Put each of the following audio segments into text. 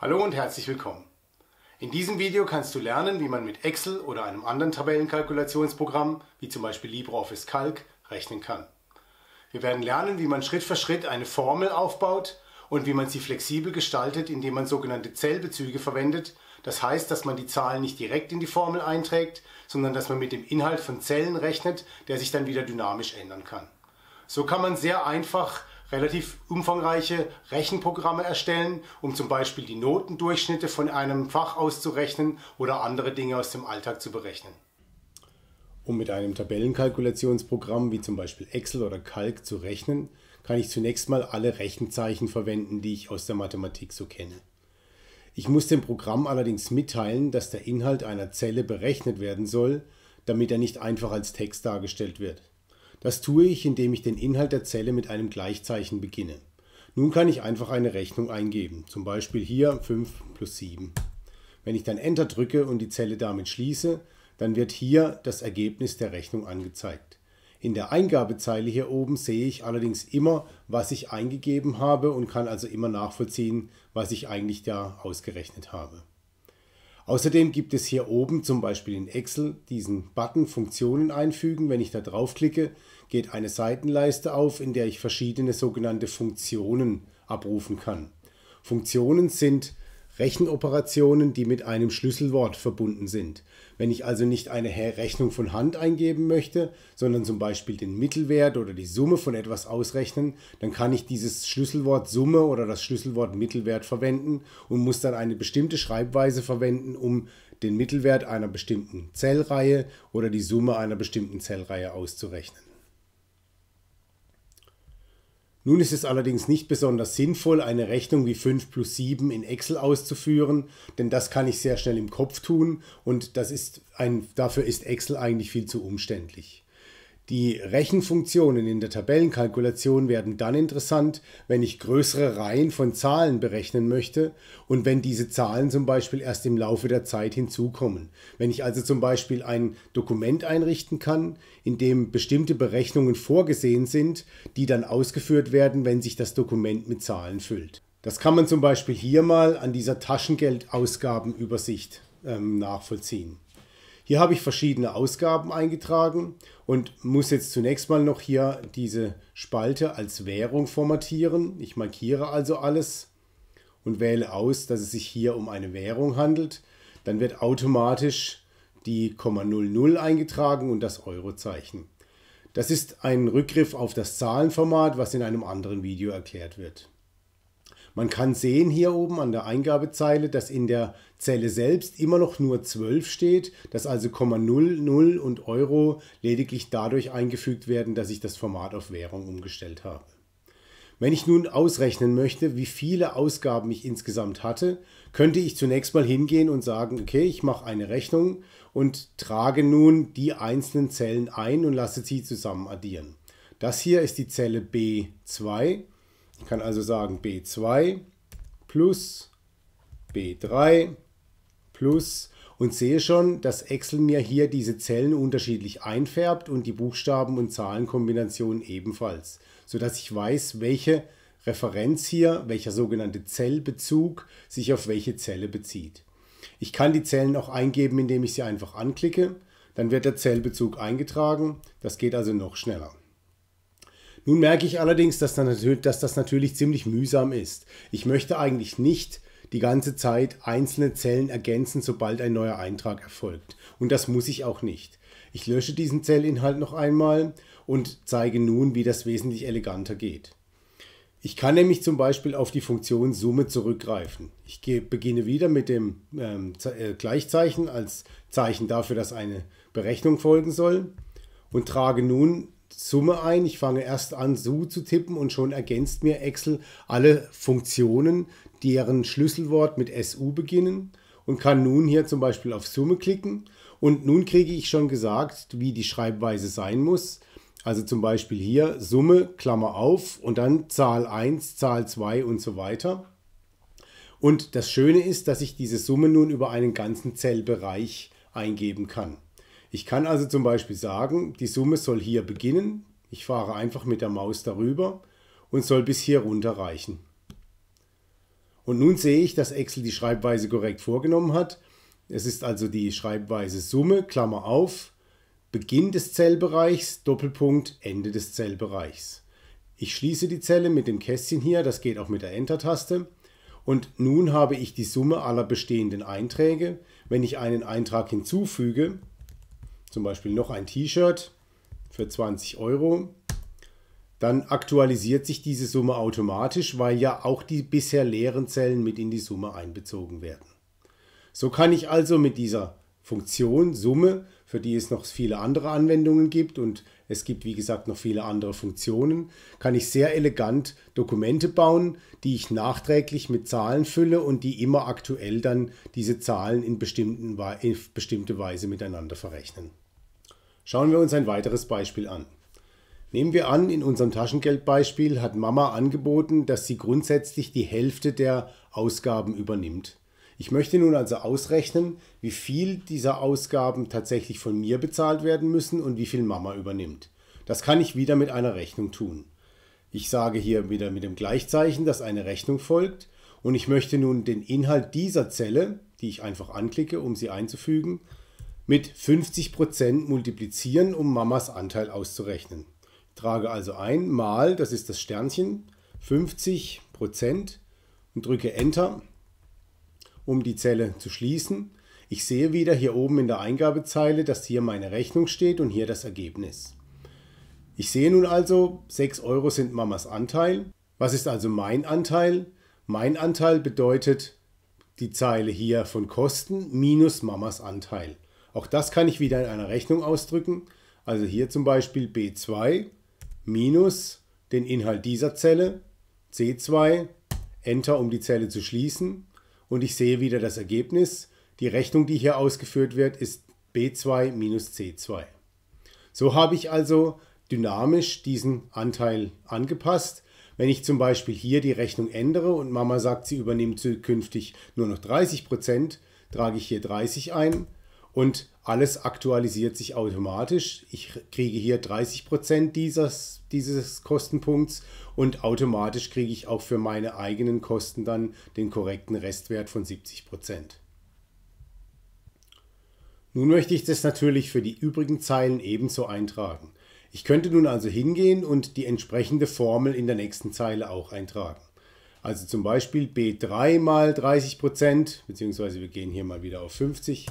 Hallo und herzlich willkommen. In diesem Video kannst du lernen, wie man mit Excel oder einem anderen Tabellenkalkulationsprogramm, wie zum Beispiel LibreOffice Calc, rechnen kann. Wir werden lernen, wie man Schritt für Schritt eine Formel aufbaut und wie man sie flexibel gestaltet, indem man sogenannte Zellbezüge verwendet. Das heißt, dass man die Zahlen nicht direkt in die Formel einträgt, sondern dass man mit dem Inhalt von Zellen rechnet, der sich dann wieder dynamisch ändern kann. So kann man sehr einfach relativ umfangreiche Rechenprogramme erstellen, um zum Beispiel die Notendurchschnitte von einem Fach auszurechnen oder andere Dinge aus dem Alltag zu berechnen. Um mit einem Tabellenkalkulationsprogramm wie zum Beispiel Excel oder Calc zu rechnen, kann ich zunächst mal alle Rechenzeichen verwenden, die ich aus der Mathematik so kenne. Ich muss dem Programm allerdings mitteilen, dass der Inhalt einer Zelle berechnet werden soll, damit er nicht einfach als Text dargestellt wird. Das tue ich, indem ich den Inhalt der Zelle mit einem Gleichzeichen beginne. Nun kann ich einfach eine Rechnung eingeben, zum Beispiel hier 5 plus 7. Wenn ich dann Enter drücke und die Zelle damit schließe, dann wird hier das Ergebnis der Rechnung angezeigt. In der Eingabezeile hier oben sehe ich allerdings immer, was ich eingegeben habe und kann also immer nachvollziehen, was ich eigentlich da ausgerechnet habe. Außerdem gibt es hier oben zum Beispiel in Excel diesen Button Funktionen einfügen. Wenn ich da draufklicke, geht eine Seitenleiste auf, in der ich verschiedene sogenannte Funktionen abrufen kann. Funktionen sind Rechenoperationen, die mit einem Schlüsselwort verbunden sind. Wenn ich also nicht eine Rechnung von Hand eingeben möchte, sondern zum Beispiel den Mittelwert oder die Summe von etwas ausrechnen, dann kann ich dieses Schlüsselwort Summe oder das Schlüsselwort Mittelwert verwenden und muss dann eine bestimmte Schreibweise verwenden, um den Mittelwert einer bestimmten Zellreihe oder die Summe einer bestimmten Zellreihe auszurechnen. Nun ist es allerdings nicht besonders sinnvoll, eine Rechnung wie 5 plus 7 in Excel auszuführen, denn das kann ich sehr schnell im Kopf tun und das ist ein, dafür ist Excel eigentlich viel zu umständlich. Die Rechenfunktionen in der Tabellenkalkulation werden dann interessant, wenn ich größere Reihen von Zahlen berechnen möchte und wenn diese Zahlen zum Beispiel erst im Laufe der Zeit hinzukommen. Wenn ich also zum Beispiel ein Dokument einrichten kann, in dem bestimmte Berechnungen vorgesehen sind, die dann ausgeführt werden, wenn sich das Dokument mit Zahlen füllt. Das kann man zum Beispiel hier mal an dieser Taschengeldausgabenübersicht ähm, nachvollziehen. Hier habe ich verschiedene Ausgaben eingetragen und muss jetzt zunächst mal noch hier diese Spalte als Währung formatieren. Ich markiere also alles und wähle aus, dass es sich hier um eine Währung handelt. Dann wird automatisch die 0,00 eingetragen und das Eurozeichen. Das ist ein Rückgriff auf das Zahlenformat, was in einem anderen Video erklärt wird. Man kann sehen hier oben an der Eingabezeile, dass in der Zelle selbst immer noch nur 12 steht, dass also Komma 0, und Euro lediglich dadurch eingefügt werden, dass ich das Format auf Währung umgestellt habe. Wenn ich nun ausrechnen möchte, wie viele Ausgaben ich insgesamt hatte, könnte ich zunächst mal hingehen und sagen, okay, ich mache eine Rechnung und trage nun die einzelnen Zellen ein und lasse sie zusammen addieren. Das hier ist die Zelle B2 ich kann also sagen B2 plus B3 plus und sehe schon, dass Excel mir hier diese Zellen unterschiedlich einfärbt und die Buchstaben- und Zahlenkombinationen ebenfalls, sodass ich weiß, welche Referenz hier, welcher sogenannte Zellbezug sich auf welche Zelle bezieht. Ich kann die Zellen auch eingeben, indem ich sie einfach anklicke. Dann wird der Zellbezug eingetragen. Das geht also noch schneller. Nun merke ich allerdings, dass, das natürlich ziemlich mühsam ist. Ich möchte eigentlich nicht die ganze Zeit einzelne Zellen ergänzen, sobald ein neuer Eintrag erfolgt. Und das muss ich auch nicht. Ich lösche diesen Zellinhalt noch einmal und zeige nun, wie das wesentlich eleganter geht. Ich kann nämlich zum Beispiel auf die Funktion Summe zurückgreifen. Ich beginne wieder mit dem ähm, äh, Gleichzeichen als Zeichen dafür, dass eine Berechnung folgen soll und trage nun Summe ein. Ich fange erst an, so zu tippen und schon ergänzt mir Excel alle Funktionen, deren Schlüsselwort mit SU beginnen und kann nun hier zum Beispiel auf Summe klicken. Und nun kriege ich schon gesagt, wie die Schreibweise sein muss. Also zum Beispiel hier Summe, Klammer auf und dann Zahl 1, Zahl 2 und so weiter. Und das Schöne ist, dass ich diese Summe nun über einen ganzen Zellbereich eingeben kann. Ich kann also zum Beispiel sagen, die Summe soll hier beginnen. Ich fahre einfach mit der Maus darüber und soll bis hier runter reichen. Und nun sehe ich, dass Excel die Schreibweise korrekt vorgenommen hat. Es ist also die Schreibweise Summe, Klammer auf, Beginn des Zellbereichs, Doppelpunkt, Ende des Zellbereichs. Ich schließe die Zelle mit dem Kästchen hier, das geht auch mit der Enter-Taste. Und nun habe ich die Summe aller bestehenden Einträge. Wenn ich einen Eintrag hinzufüge, zum Beispiel noch ein T-Shirt für 20 Euro, dann aktualisiert sich diese Summe automatisch, weil ja auch die bisher leeren Zellen mit in die Summe einbezogen werden. So kann ich also mit dieser Funktion, Summe, für die es noch viele andere Anwendungen gibt und es gibt, wie gesagt, noch viele andere Funktionen, kann ich sehr elegant Dokumente bauen, die ich nachträglich mit Zahlen fülle und die immer aktuell dann diese Zahlen in, bestimmten, in bestimmte Weise miteinander verrechnen. Schauen wir uns ein weiteres Beispiel an. Nehmen wir an, in unserem Taschengeldbeispiel hat Mama angeboten, dass sie grundsätzlich die Hälfte der Ausgaben übernimmt. Ich möchte nun also ausrechnen, wie viel dieser Ausgaben tatsächlich von mir bezahlt werden müssen und wie viel Mama übernimmt. Das kann ich wieder mit einer Rechnung tun. Ich sage hier wieder mit dem Gleichzeichen, dass eine Rechnung folgt und ich möchte nun den Inhalt dieser Zelle, die ich einfach anklicke, um sie einzufügen, mit 50% multiplizieren, um Mamas Anteil auszurechnen. Ich trage also ein mal, das ist das Sternchen, 50% und drücke Enter um die Zelle zu schließen. Ich sehe wieder hier oben in der Eingabezeile, dass hier meine Rechnung steht und hier das Ergebnis. Ich sehe nun also, 6 Euro sind Mamas Anteil. Was ist also mein Anteil? Mein Anteil bedeutet die Zeile hier von Kosten minus Mamas Anteil. Auch das kann ich wieder in einer Rechnung ausdrücken. Also hier zum Beispiel B2 minus den Inhalt dieser Zelle, C2, Enter, um die Zelle zu schließen, und ich sehe wieder das Ergebnis. Die Rechnung, die hier ausgeführt wird, ist b2 minus c2. So habe ich also dynamisch diesen Anteil angepasst. Wenn ich zum Beispiel hier die Rechnung ändere und Mama sagt, sie übernimmt zukünftig nur noch 30%, trage ich hier 30 ein und alles aktualisiert sich automatisch. Ich kriege hier 30% dieses, dieses Kostenpunkts und automatisch kriege ich auch für meine eigenen Kosten dann den korrekten Restwert von 70%. Nun möchte ich das natürlich für die übrigen Zeilen ebenso eintragen. Ich könnte nun also hingehen und die entsprechende Formel in der nächsten Zeile auch eintragen. Also zum Beispiel B3 mal 30%, beziehungsweise wir gehen hier mal wieder auf 50%.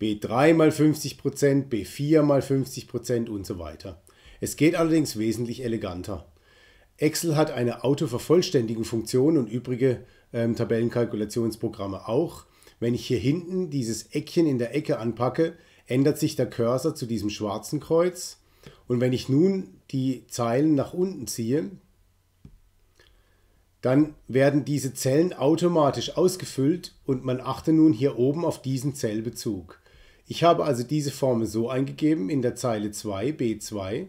B3 mal 50%, B4 mal 50% und so weiter. Es geht allerdings wesentlich eleganter. Excel hat eine autovervollständigen Funktion und übrige ähm, Tabellenkalkulationsprogramme auch. Wenn ich hier hinten dieses Eckchen in der Ecke anpacke, ändert sich der Cursor zu diesem schwarzen Kreuz. Und wenn ich nun die Zeilen nach unten ziehe, dann werden diese Zellen automatisch ausgefüllt und man achte nun hier oben auf diesen Zellbezug. Ich habe also diese Formel so eingegeben in der Zeile 2 b2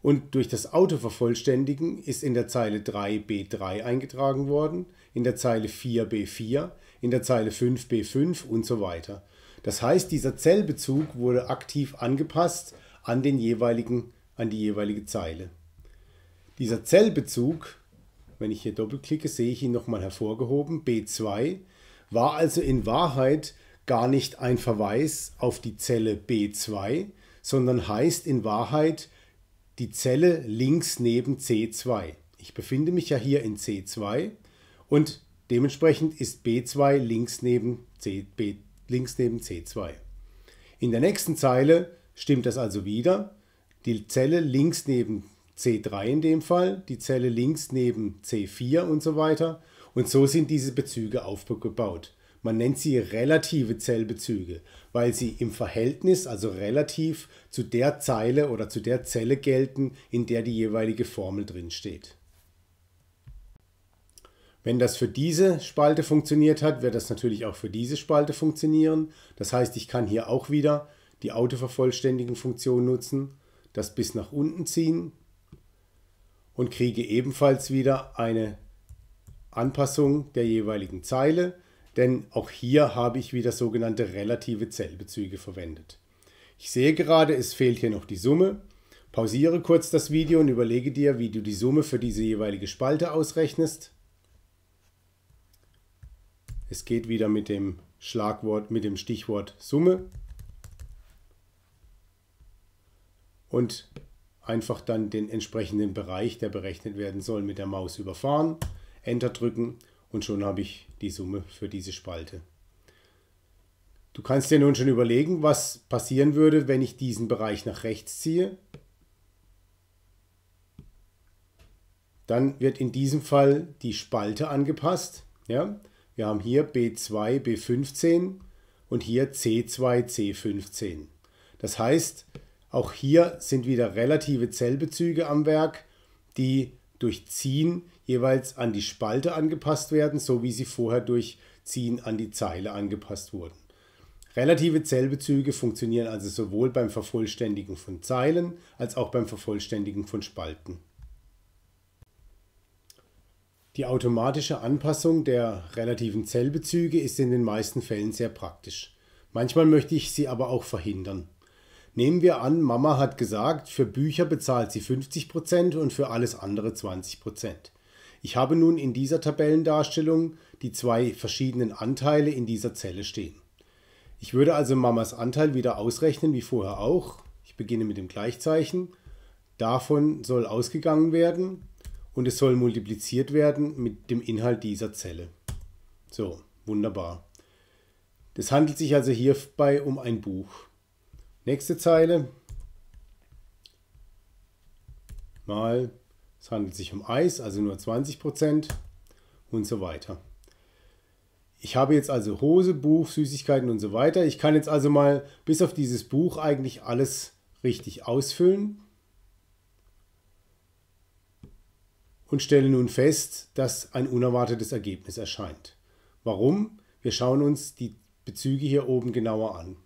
und durch das Autovervollständigen ist in der Zeile 3 b3 eingetragen worden, in der Zeile 4 b4, in der Zeile 5 b5 und so weiter. Das heißt, dieser Zellbezug wurde aktiv angepasst an, den jeweiligen, an die jeweilige Zeile. Dieser Zellbezug, wenn ich hier doppelklicke, sehe ich ihn nochmal hervorgehoben, B2, war also in Wahrheit gar nicht ein Verweis auf die Zelle B2, sondern heißt in Wahrheit die Zelle links neben C2. Ich befinde mich ja hier in C2 und dementsprechend ist B2 links neben, C, B, links neben C2. In der nächsten Zeile stimmt das also wieder. Die Zelle links neben C3 in dem Fall, die Zelle links neben C4 und so weiter. Und so sind diese Bezüge aufgebaut. Man nennt sie relative Zellbezüge, weil sie im Verhältnis, also relativ, zu der Zeile oder zu der Zelle gelten, in der die jeweilige Formel drin steht. Wenn das für diese Spalte funktioniert hat, wird das natürlich auch für diese Spalte funktionieren. Das heißt, ich kann hier auch wieder die Autovervollständigen-Funktion nutzen, das bis nach unten ziehen und kriege ebenfalls wieder eine Anpassung der jeweiligen Zeile denn auch hier habe ich wieder sogenannte relative Zellbezüge verwendet. Ich sehe gerade, es fehlt hier noch die Summe. Pausiere kurz das Video und überlege dir, wie du die Summe für diese jeweilige Spalte ausrechnest. Es geht wieder mit dem Schlagwort, mit dem Stichwort Summe. Und einfach dann den entsprechenden Bereich, der berechnet werden soll, mit der Maus überfahren, Enter drücken und schon habe ich die Summe für diese Spalte. Du kannst dir nun schon überlegen, was passieren würde, wenn ich diesen Bereich nach rechts ziehe. Dann wird in diesem Fall die Spalte angepasst. Ja? Wir haben hier B2, B15 und hier C2, C15. Das heißt, auch hier sind wieder relative Zellbezüge am Werk, die durch Ziehen jeweils an die Spalte angepasst werden, so wie sie vorher durch Ziehen an die Zeile angepasst wurden. Relative Zellbezüge funktionieren also sowohl beim Vervollständigen von Zeilen als auch beim Vervollständigen von Spalten. Die automatische Anpassung der relativen Zellbezüge ist in den meisten Fällen sehr praktisch. Manchmal möchte ich sie aber auch verhindern. Nehmen wir an, Mama hat gesagt, für Bücher bezahlt sie 50% und für alles andere 20%. Ich habe nun in dieser Tabellendarstellung die zwei verschiedenen Anteile in dieser Zelle stehen. Ich würde also Mamas Anteil wieder ausrechnen wie vorher auch. Ich beginne mit dem Gleichzeichen. Davon soll ausgegangen werden und es soll multipliziert werden mit dem Inhalt dieser Zelle. So, wunderbar. Das handelt sich also hierbei um ein Buch. Nächste Zeile. Mal, es handelt sich um Eis, also nur 20% und so weiter. Ich habe jetzt also Hose, Buch, Süßigkeiten und so weiter. Ich kann jetzt also mal bis auf dieses Buch eigentlich alles richtig ausfüllen. Und stelle nun fest, dass ein unerwartetes Ergebnis erscheint. Warum? Wir schauen uns die Bezüge hier oben genauer an.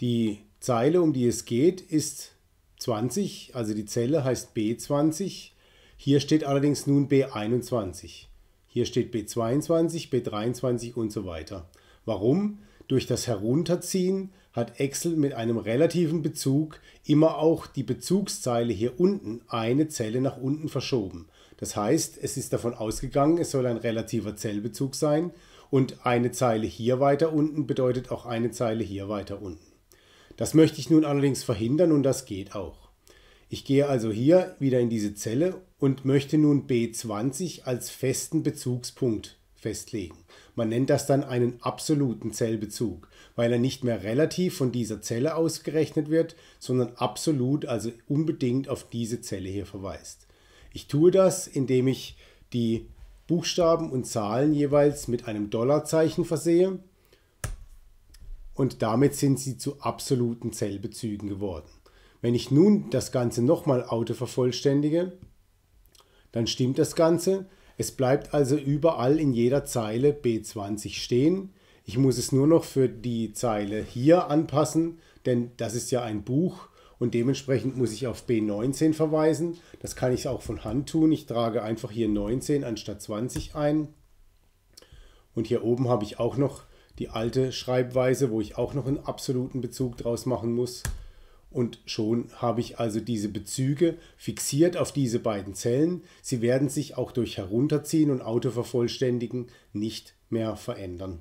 Die Zeile, um die es geht, ist 20, also die Zelle heißt B20. Hier steht allerdings nun B21. Hier steht B22, B23 und so weiter. Warum? Durch das Herunterziehen hat Excel mit einem relativen Bezug immer auch die Bezugszeile hier unten eine Zelle nach unten verschoben. Das heißt, es ist davon ausgegangen, es soll ein relativer Zellbezug sein und eine Zeile hier weiter unten bedeutet auch eine Zeile hier weiter unten. Das möchte ich nun allerdings verhindern und das geht auch. Ich gehe also hier wieder in diese Zelle und möchte nun B20 als festen Bezugspunkt festlegen. Man nennt das dann einen absoluten Zellbezug, weil er nicht mehr relativ von dieser Zelle ausgerechnet wird, sondern absolut, also unbedingt auf diese Zelle hier verweist. Ich tue das, indem ich die Buchstaben und Zahlen jeweils mit einem Dollarzeichen versehe und damit sind sie zu absoluten Zellbezügen geworden. Wenn ich nun das Ganze nochmal autovervollständige, dann stimmt das Ganze. Es bleibt also überall in jeder Zeile B20 stehen. Ich muss es nur noch für die Zeile hier anpassen, denn das ist ja ein Buch und dementsprechend muss ich auf B19 verweisen. Das kann ich auch von Hand tun. Ich trage einfach hier 19 anstatt 20 ein. Und hier oben habe ich auch noch die alte Schreibweise, wo ich auch noch einen absoluten Bezug draus machen muss. Und schon habe ich also diese Bezüge fixiert auf diese beiden Zellen. Sie werden sich auch durch Herunterziehen und Autovervollständigen nicht mehr verändern.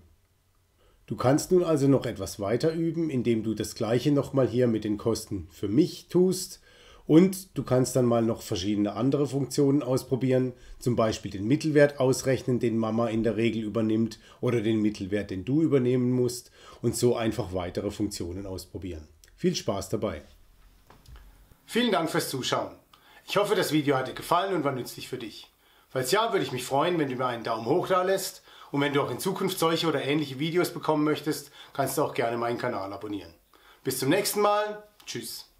Du kannst nun also noch etwas weiter üben, indem du das gleiche nochmal hier mit den Kosten für mich tust und du kannst dann mal noch verschiedene andere Funktionen ausprobieren, zum Beispiel den Mittelwert ausrechnen, den Mama in der Regel übernimmt, oder den Mittelwert, den du übernehmen musst, und so einfach weitere Funktionen ausprobieren. Viel Spaß dabei! Vielen Dank fürs Zuschauen. Ich hoffe, das Video hat dir gefallen und war nützlich für dich. Falls ja, würde ich mich freuen, wenn du mir einen Daumen hoch da lässt. Und wenn du auch in Zukunft solche oder ähnliche Videos bekommen möchtest, kannst du auch gerne meinen Kanal abonnieren. Bis zum nächsten Mal. Tschüss.